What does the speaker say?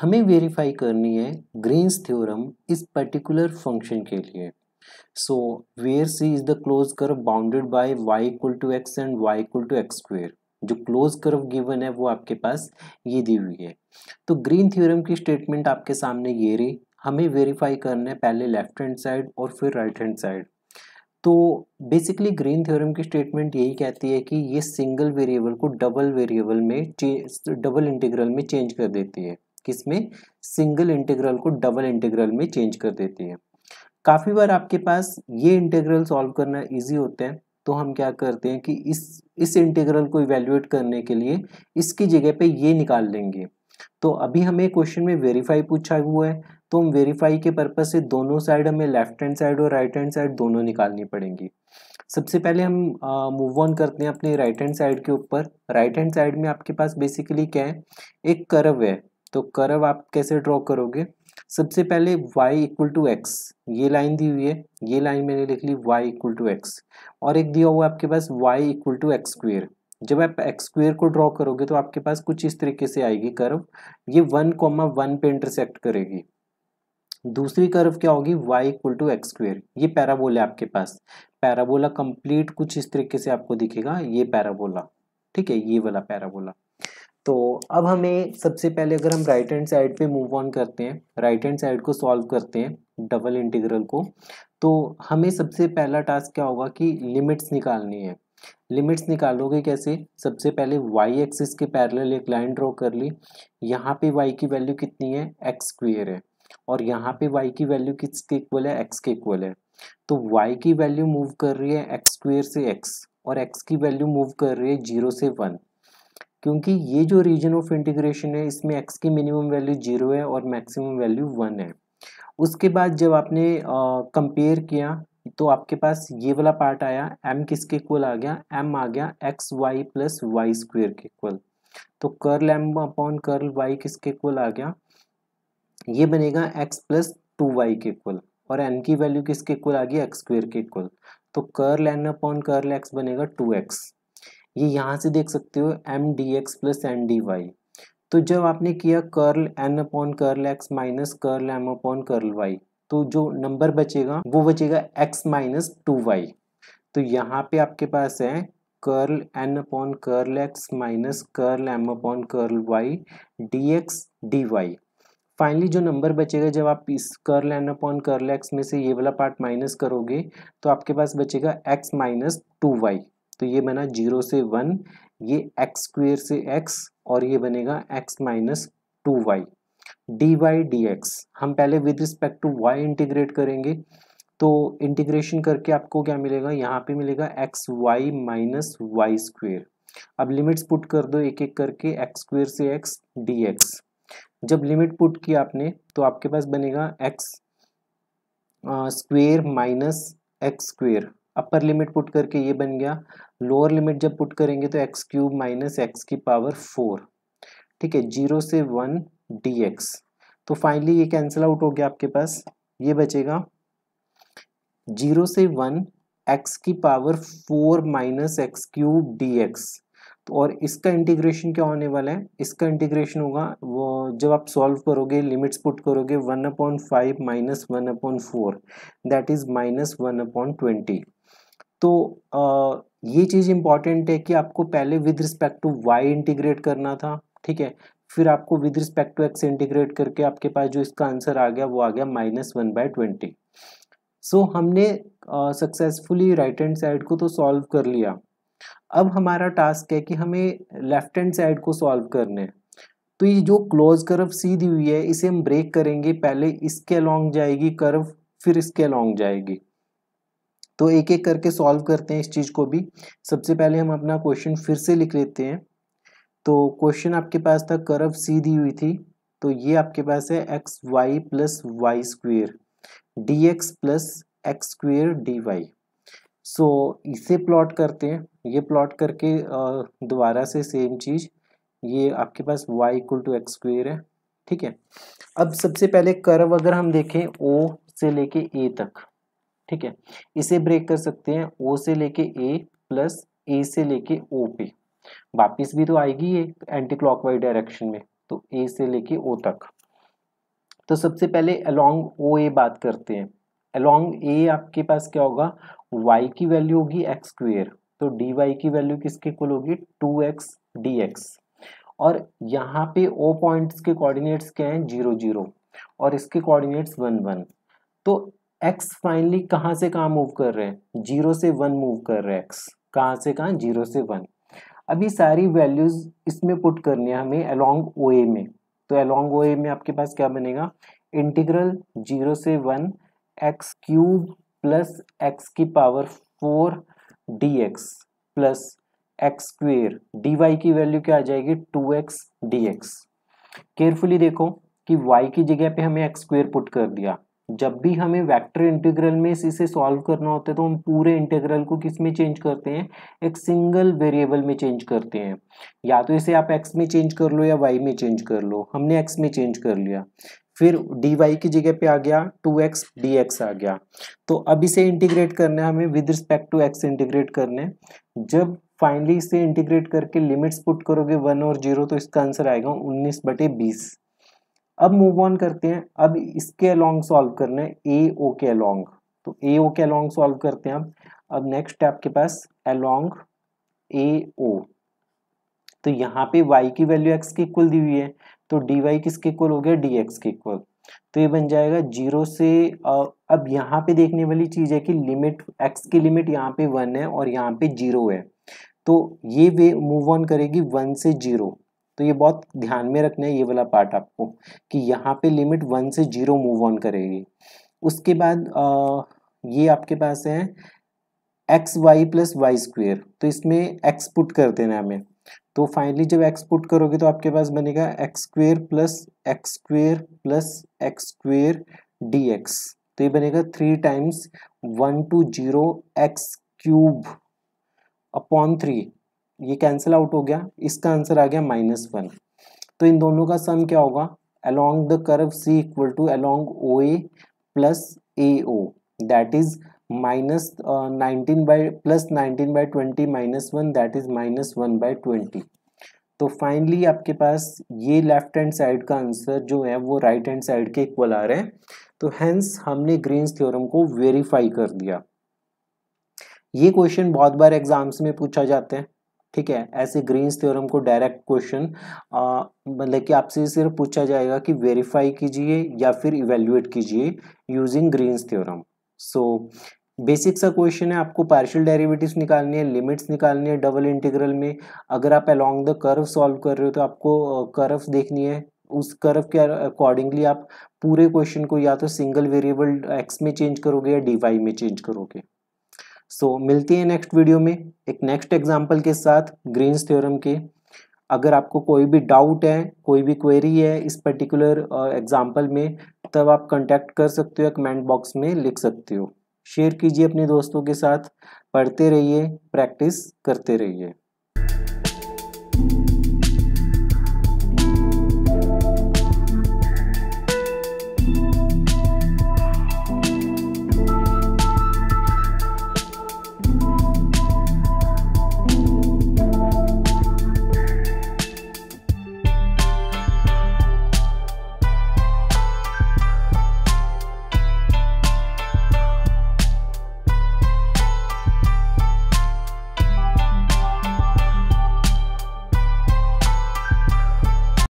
हमें वेरीफाई करनी है ग्रीन्स थ्योरम इस पर्टिकुलर फंक्शन के लिए so where C is the close curve bounded by y equal to x and y equal to x square जो close curve given है वो आपके पास ये दी हुई है तो ग्रीन थ्योरम की स्टेटमेंट आपके सामने ये रही हमें वेरीफाई करना है पहले लेफ्ट हैंड साइड और फिर राइट हैंड साइड तो बेसिकली ग्रीन थ्योरम की स्टेटमेंट यही कहती है कि ये सिंगल वेरिएबल को डबल वेरिएबल में डबल इंटीग्रल में चेंज कर देती है किसमें सिंगल इंटीग्रल को डबल इंटीग्रल में चेंज कर देती है काफ़ी बार आपके पास ये इंटीग्रल सॉल्व करना इजी होते है तो हम क्या करते हैं कि इस इस इंटीग्रल को इवेल्युएट करने के लिए इसकी जगह पे ये निकाल लेंगे तो अभी हमें क्वेश्चन में वेरीफाई पूछा हुआ है तो हम वेरीफाई के पर्पज से दोनों साइड हमें लेफ्ट हैंड साइड और राइट हैंड साइड दोनों निकालनी पड़ेंगी सबसे पहले हम मूव ऑन करते हैं अपने राइट हैंड साइड के ऊपर राइट हैंड साइड में आपके पास बेसिकली क्या है एक कर्व है तो कर्व आप कैसे ड्रॉ करोगे सबसे पहले y इक्वल टू एक्स ये लाइन दी हुई है ये लाइन मैंने लिख ली y इक्वल टू एक्स और एक दिया हुआ आपके पास y equal to x square जब आप एक्स स्क्वेयर को ड्रॉ करोगे तो आपके पास कुछ इस तरीके से आएगी कर्व ये वन कॉमा वन पे इंटरसेक्ट करेगी दूसरी कर्व क्या होगी y equal to x square ये पैराबोला है आपके पास पैराबोला कंप्लीट कुछ इस तरीके से आपको दिखेगा ये पैराबोला ठीक है ये वाला पैराबोला तो अब हमें सबसे पहले अगर हम राइट हैंड साइड पे मूव ऑन करते हैं राइट हैंड साइड को सॉल्व करते हैं डबल इंटीग्रल को तो हमें सबसे पहला टास्क क्या होगा कि लिमिट्स निकालनी है लिमिट्स निकालोगे कैसे सबसे पहले वाई एक्सिस के पैरेलल एक लाइन ड्रॉ कर ली यहाँ पे वाई की वैल्यू कितनी है एक्स स्क्वेयर है और यहाँ पे वाई की वैल्यू किसके इक्वल है एक्स के इक्वल है तो वाई की वैल्यू मूव कर रही है एक्स स्क्वेयर से एक्स और एक्स की वैल्यू मूव कर रही है जीरो से वन क्योंकि ये जो रीजन ऑफ इंटीग्रेशन है इसमें एक्स की मिनिमम वैल्यू जीरो है और मैक्सिमम वैल्यू वन है उसके बाद जब आपने कंपेयर किया तो आपके पास ये वाला पार्ट आया एम किसके इक्वल आ गया एम आ गया x y plus y square के इक्वल तो curl M upon curl y किसके इक्वल आ गया ये बनेगा एक्स प्लस टू वाई के इक्वल और एन की वैल्यू किसके इक्वल आ गई एक्स स्क्वेयर के इक्वल तो curl N upon curl x बनेगा टू एक्स ये यहाँ से देख सकते हो M d x plus N d y तो जब आपने किया curl N upon curl x minus curl M upon curl y तो जो नंबर बचेगा वो बचेगा एक्स माइनस टू वाई तो यहाँ पे आपके पास है curl N upon curl x minus curl M upon curl y d x d y finally जो नंबर बचेगा जब आप इस curl N upon curl x में से ये वाला पार्ट माइनस करोगे तो आपके पास बचेगा एक्स माइनस टू वाई तो ये बना जीरो से वन ये एक्स स्क्वेयर से एक्स और ये बनेगा x minus two y d y d x हम पहले with respect to y integrate करेंगे तो इंटीग्रेशन करके आपको क्या मिलेगा यहाँ पे मिलेगा x y minus y square अब लिमिट्स पुट कर दो एक एक करके एक्स स्क्वेयर से एक्स डी एक्स जब लिमिट पुट की आपने तो आपके पास बनेगा x square minus x square upper limit put करके ये बन गया लोअर लिमिट जब पुट करेंगे तो एक्स क्यूब माइनस एक्स की पावर फोर ठीक है जीरो से वन डी एक्स तो फाइनली ये कैंसिल आउट हो गया आपके पास ये बचेगा जीरो से वन एक्स की power four minus x cube d x तो और इसका इंटीग्रेशन क्या होने वाला है इसका इंटीग्रेशन होगा वो जब आप सॉल्व करोगे लिमिट्स पुट करोगे one upon five minus one upon four that is minus one upon twenty तो आ, ये चीज़ इंपॉर्टेंट है कि आपको पहले with respect to y integrate करना था ठीक है फिर आपको with respect to x integrate करके आपके पास जो इसका आंसर आ गया वो आ गया minus one by twenty so हमने सक्सेसफुली राइट हैंड साइड को तो सॉल्व कर लिया अब हमारा टास्क है कि हमें लेफ्ट हैंड साइड को सॉल्व करना है तो ये जो क्लोज कर्व सी दी हुई है इसे हम ब्रेक करेंगे पहले इसके अलॉन्ग जाएगी कर्व फिर इसके अलॉन्ग जाएगी तो एक एक करके सॉल्व करते हैं इस चीज़ को भी सबसे पहले हम अपना क्वेश्चन फिर से लिख लेते हैं तो क्वेश्चन आपके पास था कर्व सी दी हुई थी तो ये आपके पास है x y plus y square d x plus x square d y so इसे प्लॉट करते हैं ये प्लॉट करके दोबारा से सेम चीज़ ये आपके पास y equal to x square है ठीक है अब सबसे पहले कर्व अगर हम देखें O से लेके A तक ठीक है इसे ब्रेक कर सकते हैं ओ से लेके ए प्लस ए से लेके ओ पे वापिस भी तो आएगी ये एंटी क्लॉकवाइज डायरेक्शन में तो ए से लेके ओ तक तो सबसे पहले अलोंग ओ ए बात करते हैं अलोंग ए आपके पास क्या होगा वाई की वैल्यू होगी एक्स स्क्वेयर तो डी वाई की वैल्यू किसके कुल होगी टू एक्स डी एक्स और यहाँ पे ओ पॉइंट्स के कोऑर्डिनेट्स क्या हैं जीरो जीरो और इसके कोऑर्डिनेट्स वन वन तो एक्स फाइनली कहाँ से कहाँ मूव कर रहे हैं जीरो से वन मूव कर रहे हैं एक्स कहाँ से कहाँ जीरो से वन अभी सारी वैल्यूज इसमें पुट करनी है हमें अलोंग ओ ए में तो अलोंग ओ ए में आपके पास क्या बनेगा इंटीग्रल जीरो से one x cube plus x की power four d x plus x square d y की वैल्यू क्या आ जाएगी two x d x carefully देखो कि y की जगह पे हमें एक्स स्क्वेयर पुट कर दिया जब भी हमें वेक्टर इंटीग्रल में इसे सॉल्व करना होता है तो हम पूरे इंटीग्रल को किस में चेंज करते हैं एक सिंगल वेरिएबल में चेंज करते हैं या तो इसे आप एक्स में चेंज कर लो या वाई में चेंज कर लो हमने एक्स में चेंज कर लिया फिर dy की जगह पे आ गया 2x एक्स डी आ गया तो अब इसे इंटीग्रेट करना है हमें with respect to x integrate करने जब फाइनली इसे इंटीग्रेट करके लिमिट्स पुट करोगे वन और जीरो तो इसका आंसर आएगा उन्नीस बटे बीस अब मूव ऑन करते हैं अब इसके अलोंग सॉल्व करना है ए ओ के अलोंग तो ए ओ के अलोंग सॉल्व करते हैं हम अब नेक्स्ट आपके पास अलोंग ए ओ तो यहाँ पे y की वैल्यू x के इक्वल दी हुई है तो डी वाई किसके इक्वल हो गया डी एक्स के इक्वल तो ये बन जाएगा जीरो से अब यहाँ पे देखने वाली चीज़ है कि लिमिट x की लिमिट यहाँ पे वन है और यहाँ पे जीरो है तो ये वे मूव ऑन करेगी वन से जीरो तो ये बहुत ध्यान में रखना है ये वाला पार्ट आपको कि यहाँ पे लिमिट वन से जीरो मूव ऑन करेगी उसके बाद आ, ये आपके पास है x y plus y square तो इसमें एक्स पुट कर देना हमें तो फाइनली जब एक्स पुट करोगे तो आपके पास बनेगा x square plus x square plus x square d x तो ये बनेगा three times one two zero x cube upon three ये कैंसिल आउट हो गया इसका आंसर आ गया माइनस वन तो इन दोनों का सम क्या होगा along the curve C equal to along O A plus A O that is minus nineteen by plus nineteen by twenty minus one that is minus one by twenty तो finally आपके पास ये left hand side का answer जो है वो right hand side के equal आ रहे हैं तो हैंस हमने ग्रीन्स थ्योरम को वेरीफाई कर दिया ये क्वेश्चन बहुत बार एग्जाम्स में पूछा जाते हैं ठीक है ऐसे ग्रीन्स थ्योरम को डायरेक्ट क्वेश्चन मतलब कि आपसे सिर्फ पूछा जाएगा कि वेरीफाई कीजिए या फिर इवेल्युएट कीजिए using Green's theorem so basic सा क्वेश्चन है आपको पार्शियल डेरिवेटिव्स निकालनी है लिमिट्स निकालनी है डबल इंटीग्रल में अगर आप अलोंग द कर्व सॉल्व कर रहे हो तो आपको कर्व देखनी है उस कर्व के अकॉर्डिंगली आप पूरे क्वेश्चन को या तो सिंगल वेरिएबल एक्स में चेंज करोगे या डी वाई में चेंज करोगे सो so, मिलती है नेक्स्ट वीडियो में एक नेक्स्ट एग्जाम्पल के साथ ग्रीन्स थ्योरम के अगर आपको कोई भी डाउट है कोई भी क्वेरी है इस पर्टिकुलर एग्जाम्पल uh, में तब आप कंटेक्ट कर सकते हो कमेंट बॉक्स में लिख सकते हो शेयर कीजिए अपने दोस्तों के साथ पढ़ते रहिए प्रैक्टिस करते रहिए